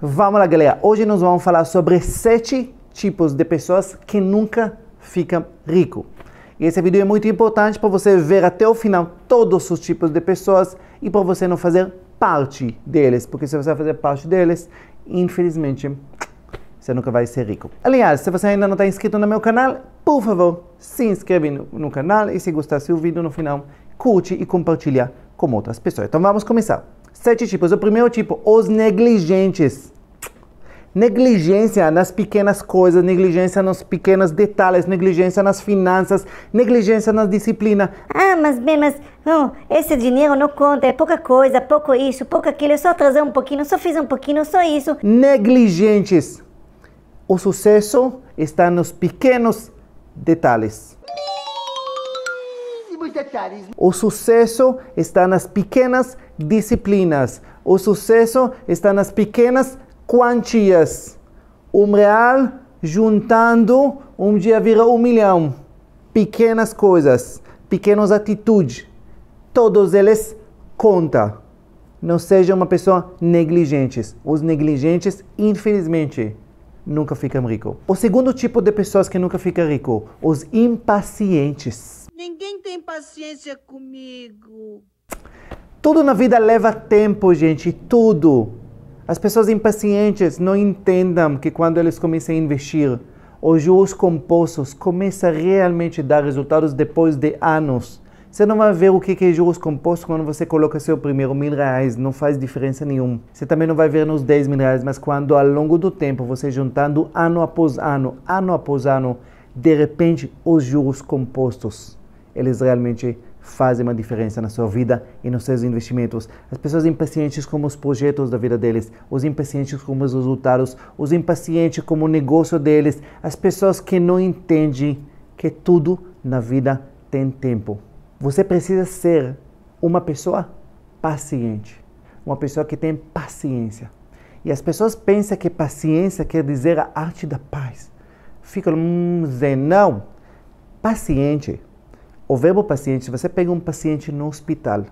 Vamos lá, galera. Hoje nós vamos falar sobre sete tipos de pessoas que nunca ficam rico. E esse vídeo é muito importante para você ver até o final todos os tipos de pessoas e para você não fazer parte deles, porque se você fazer parte deles, infelizmente, você nunca vai ser rico. Aliás, se você ainda não está inscrito no meu canal, por favor, se inscreve no, no canal e se gostar do vídeo no final, curte e compartilha com outras pessoas. Então vamos começar. Sete tipos. O primeiro tipo, os negligentes. Negligência nas pequenas coisas, negligência nos pequenos detalhes, negligência nas finanças, negligência na disciplina. Ah, mas bem, mas não, hum, esse dinheiro não conta, é pouca coisa, pouco isso, pouco aquilo, eu só atrasei um pouquinho, só fiz um pouquinho, só isso. Negligentes. O sucesso está nos pequenos detalhes. O sucesso está nas pequenas disciplinas. O sucesso está nas pequenas quantias. Um real juntando um dia vira um milhão. Pequenas coisas, pequenas atitudes. Todos eles contam. Não seja uma pessoa negligente. Os negligentes, infelizmente, nunca ficam ricos. O segundo tipo de pessoas que nunca ficam ricos, os impacientes. Ninguém tem paciência comigo. Tudo na vida leva tempo, gente, tudo. As pessoas impacientes não entendam que quando eles começam a investir, os juros compostos começam a realmente dar resultados depois de anos. Você não vai ver o que é juros compostos quando você coloca seu primeiro mil reais, não faz diferença nenhuma. Você também não vai ver nos 10 mil reais, mas quando ao longo do tempo você juntando ano após ano, ano após ano, de repente os juros compostos eles realmente fazem uma diferença na sua vida e nos seus investimentos. As pessoas impacientes com os projetos da vida deles, os impacientes com os resultados, os impacientes com o negócio deles, as pessoas que não entendem que tudo na vida tem tempo. Você precisa ser uma pessoa paciente, uma pessoa que tem paciência. E as pessoas pensam que paciência quer dizer a arte da paz. Ficam, hum, zen. não. Paciente o verbo paciente, se você pega um paciente no hospital,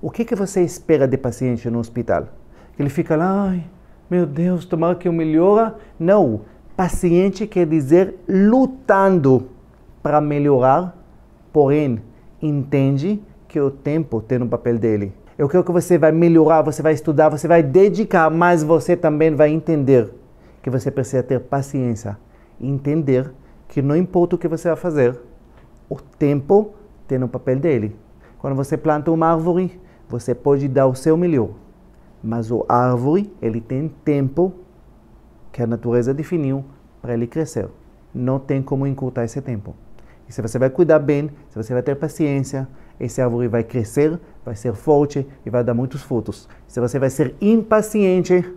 o que, que você espera de paciente no hospital? Que ele fica lá, ai, meu Deus, tomara que eu melhora. Não, paciente quer dizer lutando para melhorar, porém, entende que o tempo tem um papel dele. Eu quero que você vai melhorar, você vai estudar, você vai dedicar, mas você também vai entender que você precisa ter paciência, entender que não importa o que você vai fazer, o tempo tem o papel dele. Quando você planta uma árvore, você pode dar o seu melhor, mas a árvore, ele tem tempo que a natureza definiu para ele crescer. Não tem como encurtar esse tempo. E se você vai cuidar bem, se você vai ter paciência, essa árvore vai crescer, vai ser forte e vai dar muitos frutos. Se você vai ser impaciente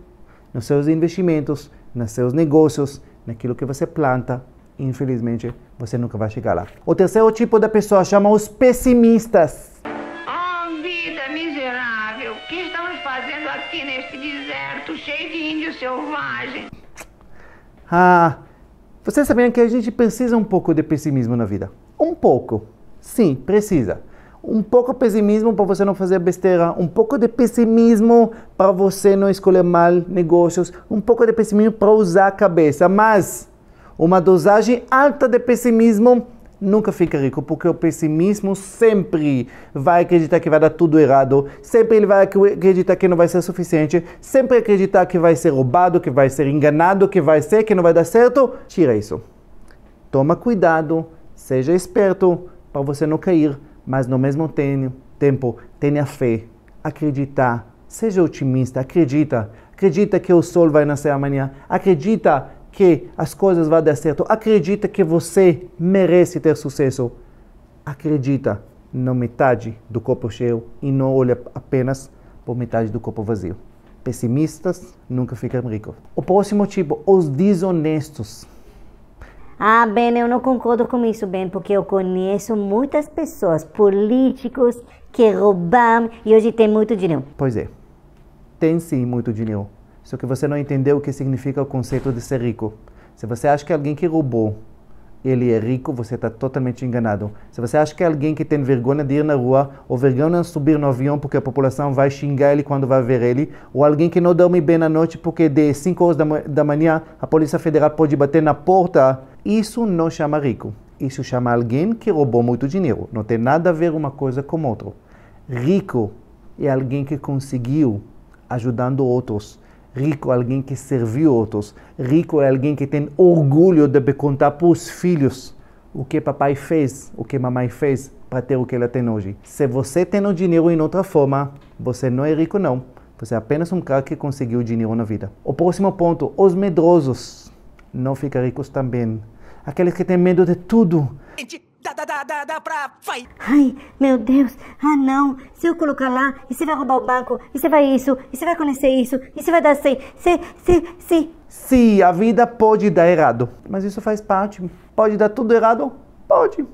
nos seus investimentos, nos seus negócios, naquilo que você planta, infelizmente você nunca vai chegar lá. O terceiro tipo da pessoa chama os pessimistas. Oh, vida miserável, o que estamos fazendo aqui neste deserto cheio de índios selvagens? Ah, vocês sabiam que a gente precisa um pouco de pessimismo na vida? Um pouco. Sim, precisa um pouco de pessimismo para você não fazer besteira, um pouco de pessimismo para você não escolher mal negócios, um pouco de pessimismo para usar a cabeça, mas uma dosagem alta de pessimismo, nunca fica rico, porque o pessimismo sempre vai acreditar que vai dar tudo errado, sempre ele vai acreditar que não vai ser suficiente, sempre acreditar que vai ser roubado, que vai ser enganado, que vai ser, que não vai dar certo. Tira isso. Toma cuidado, seja esperto para você não cair, mas no mesmo tempo tenha fé, acreditar, seja otimista, acredita. Acredita que o sol vai nascer amanhã. Acredita que as coisas vão dar certo. Acredita que você merece ter sucesso. Acredita na metade do copo cheio e não olha apenas por metade do copo vazio. Pessimistas nunca ficam ricos. O próximo tipo, os desonestos. Ah, Ben, eu não concordo com isso, Ben, porque eu conheço muitas pessoas, políticos, que roubam e hoje tem muito dinheiro. Pois é, tem sim muito dinheiro só que você não entendeu o que significa o conceito de ser rico. Se você acha que alguém que roubou ele é rico, você está totalmente enganado. Se você acha que alguém que tem vergonha de ir na rua, ou vergonha de subir no avião porque a população vai xingar ele quando vai ver ele, ou alguém que não dorme bem na noite porque de 5 horas da, da manhã a Polícia Federal pode bater na porta, isso não chama rico. Isso chama alguém que roubou muito dinheiro. Não tem nada a ver uma coisa com outra. Rico é alguém que conseguiu ajudando outros Rico é alguém que serviu outros. Rico é alguém que tem orgulho de contar para os filhos o que papai fez, o que mamãe fez para ter o que ela tem hoje. Se você tem o dinheiro em outra forma, você não é rico não. Você é apenas um cara que conseguiu dinheiro na vida. O próximo ponto, os medrosos não ficam ricos também. Aqueles que têm medo de tudo. Dá, dá, dá, dá, dá pra. Vai! Ai, meu Deus! Ah, não! Se eu colocar lá, e você vai roubar o banco, e você vai isso, e você vai conhecer isso, e você vai dar sei, sei, sei, sei. Se a vida pode dar errado, mas isso faz parte. Pode dar tudo errado? Pode.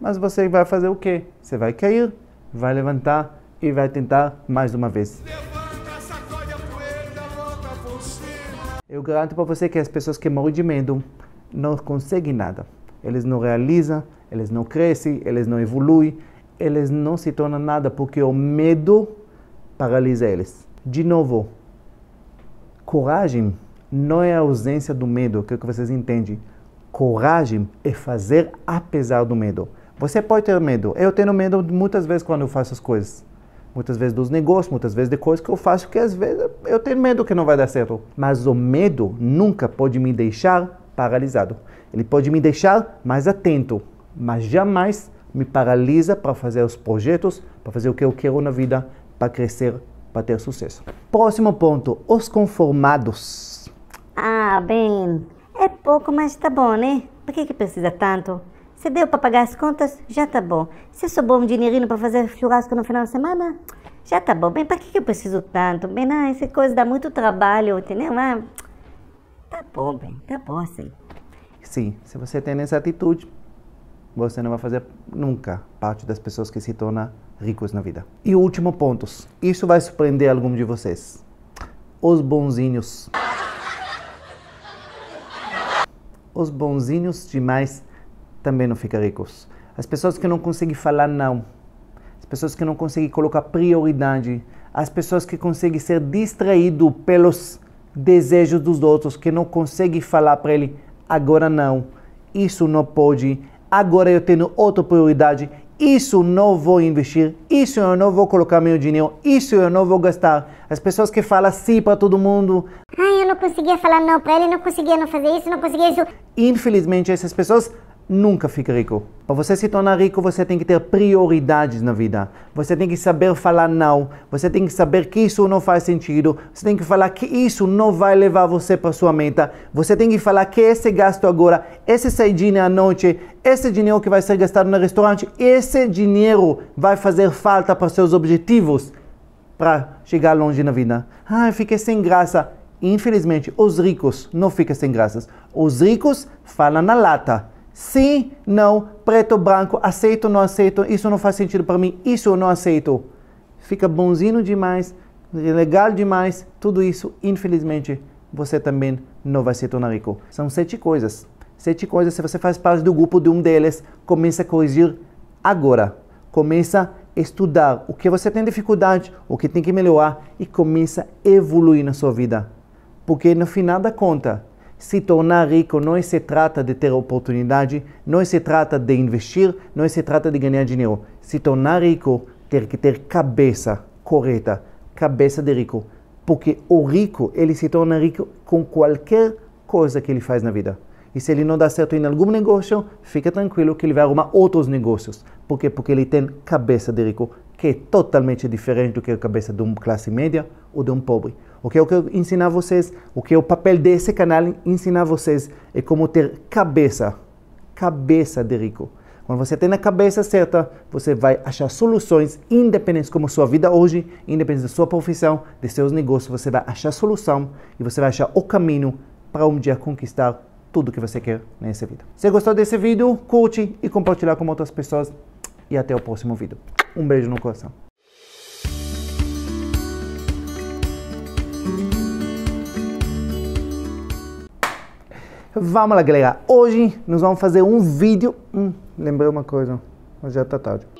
Mas você vai fazer o quê? Você vai cair, vai levantar e vai tentar mais uma vez. Levanta, sacode a poeira, volta por cima. Eu garanto para você que as pessoas que morrem de medo não conseguem nada. Eles não realizam, eles não crescem, eles não evoluem, eles não se tornam nada porque o medo paralisa eles. De novo, coragem não é a ausência do medo, que é o que vocês entendem. Coragem é fazer apesar do medo. Você pode ter medo. Eu tenho medo muitas vezes quando eu faço as coisas. Muitas vezes dos negócios, muitas vezes de coisas que eu faço que às vezes eu tenho medo que não vai dar certo. Mas o medo nunca pode me deixar paralisado. Ele pode me deixar mais atento, mas jamais me paralisa para fazer os projetos, para fazer o que eu quero na vida, para crescer, para ter sucesso. Próximo ponto, os conformados. Ah, bem, é pouco, mas tá bom, né? Por que, que precisa tanto? Se deu para pagar as contas, já tá bom. Se sobrou um dinheirinho para fazer churrasco no final de semana, já tá bom. Bem, para que, que eu preciso tanto? Bem, ah, essa coisa dá muito trabalho, entendeu? Ah, tá bom, bem, tá bom assim. Sim, se você tem essa atitude, você não vai fazer nunca parte das pessoas que se tornam ricos na vida. E o último ponto, isso vai surpreender algum de vocês. Os bonzinhos. Os bonzinhos demais também não ficam ricos. As pessoas que não conseguem falar não. As pessoas que não conseguem colocar prioridade. As pessoas que conseguem ser distraído pelos desejos dos outros, que não conseguem falar para ele agora não. Isso não pode agora eu tenho outra prioridade, isso não vou investir, isso eu não vou colocar meu dinheiro, isso eu não vou gastar. As pessoas que falam sim para todo mundo. Ah, eu não conseguia falar não para ele, não conseguia não fazer isso, não conseguia isso. Infelizmente, essas pessoas nunca fica rico. Para você se tornar rico, você tem que ter prioridades na vida. Você tem que saber falar não. Você tem que saber que isso não faz sentido. Você tem que falar que isso não vai levar você para sua meta. Você tem que falar que esse gasto agora, esse saidinho à noite, esse dinheiro que vai ser gastado no restaurante, esse dinheiro vai fazer falta para seus objetivos para chegar longe na vida. Ah, eu fiquei sem graça. Infelizmente, os ricos não ficam sem graças. Os ricos falam na lata Sim, não, preto, branco, aceito, não aceito, isso não faz sentido para mim, isso eu não aceito. Fica bonzinho demais, legal demais, tudo isso, infelizmente, você também não vai se tornar rico. São sete coisas. Sete coisas, se você faz parte do grupo de um deles, começa a corrigir agora. Começa a estudar o que você tem dificuldade, o que tem que melhorar e começa a evoluir na sua vida. Porque no final da conta, se tornar rico não se trata de ter oportunidade, não se trata de investir, não se trata de ganhar dinheiro. Se tornar rico tem que ter cabeça correta, cabeça de rico, porque o rico ele se torna rico com qualquer coisa que ele faz na vida. E se ele não dá certo em algum negócio, fica tranquilo que ele vai arrumar outros negócios. Por quê? Porque ele tem cabeça de rico, que é totalmente diferente do que é a cabeça de uma classe média ou de um pobre. O que eu quero ensinar vocês, o que é o papel desse canal ensinar vocês é como ter cabeça, cabeça de rico. Quando você tem a cabeça certa, você vai achar soluções, independente como sua vida hoje, independente da sua profissão, de seus negócios, você vai achar solução e você vai achar o caminho para um dia conquistar tudo que você quer nessa vida. Se gostou desse vídeo, curte e compartilhar com outras pessoas e até o próximo vídeo. Um beijo no coração. Vamos lá, galera. Hoje nós vamos fazer um vídeo. Hum, lembrei uma coisa. Hoje já é tá tarde.